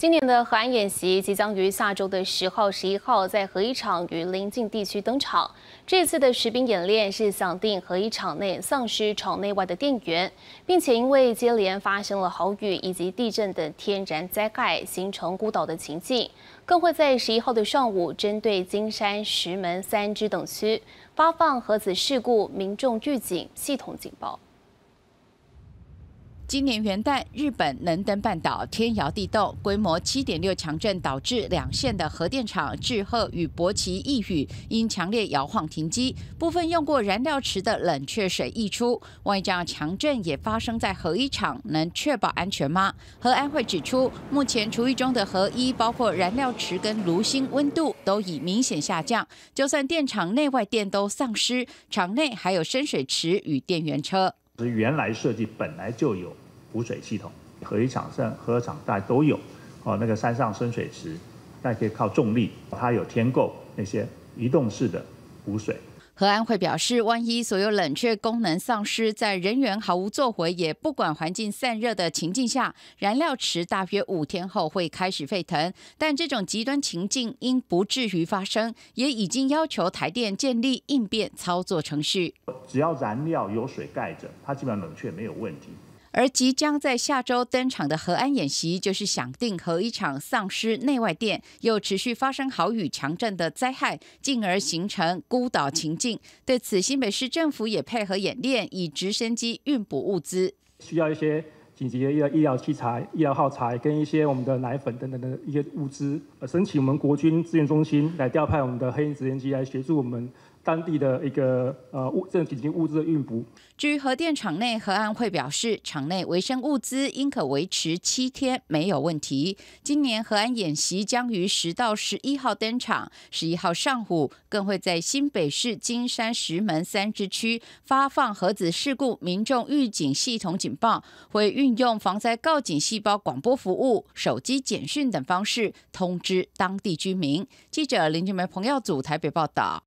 今年的核安演习即将于下周的十号、十一号在核一厂与邻近地区登场。这次的实兵演练是想定核一厂内丧失厂内外的电源，并且因为接连发生了豪雨以及地震等天然灾害，形成孤岛的情境。更会在十一号的上午，针对金山、石门三支等区发放核子事故民众预警系统警报。今年元旦，日本能登半岛天摇地动，规模七点六强震导致两县的核电厂滞荷与勃起一宇，因强烈摇晃停机，部分用过燃料池的冷却水溢出。万一这样强震也发生在核一厂，能确保安全吗？核安会指出，目前除役中的核一，包括燃料池跟炉芯温度都已明显下降，就算电厂内外电都丧失，厂内还有深水池与电源车，原来设计本来就有。补水系统、河电厂上河场大家都有哦，那个山上深水池，那可以靠重力，它有天构那些移动式的补水。何安会表示，万一所有冷却功能丧失，在人员毫无作回也不管环境散热的情境下，燃料池大约五天后会开始沸腾。但这种极端情境应不至于发生，也已经要求台电建立应变操作程序。只要燃料有水盖着，它基本上冷却没有问题。而即将在下周登场的核安演习，就是想定和一场丧失内外电、又持续发生豪雨强震的灾害，进而形成孤岛情境。对此，新北市政府也配合演练，以直升机运补物资，需要一些。紧急的医医疗器材、医疗耗材跟一些我们的奶粉等等的一些物资，呃，申请我们国军资源中心来调派我们的黑鹰直升机来协助我们当地的一个呃物，这紧急物资的运补。据核电厂内核安会表示，厂内维生物资应可维持七天，没有问题。今年核安演习将于十到十一号登场，十一号上午更会在新北市金山石门三支区发放核子事故民众预警系统警报，会运。用防灾告警细胞广播服务、手机简讯等方式通知当地居民。记者林俊梅、彭耀祖台北报道。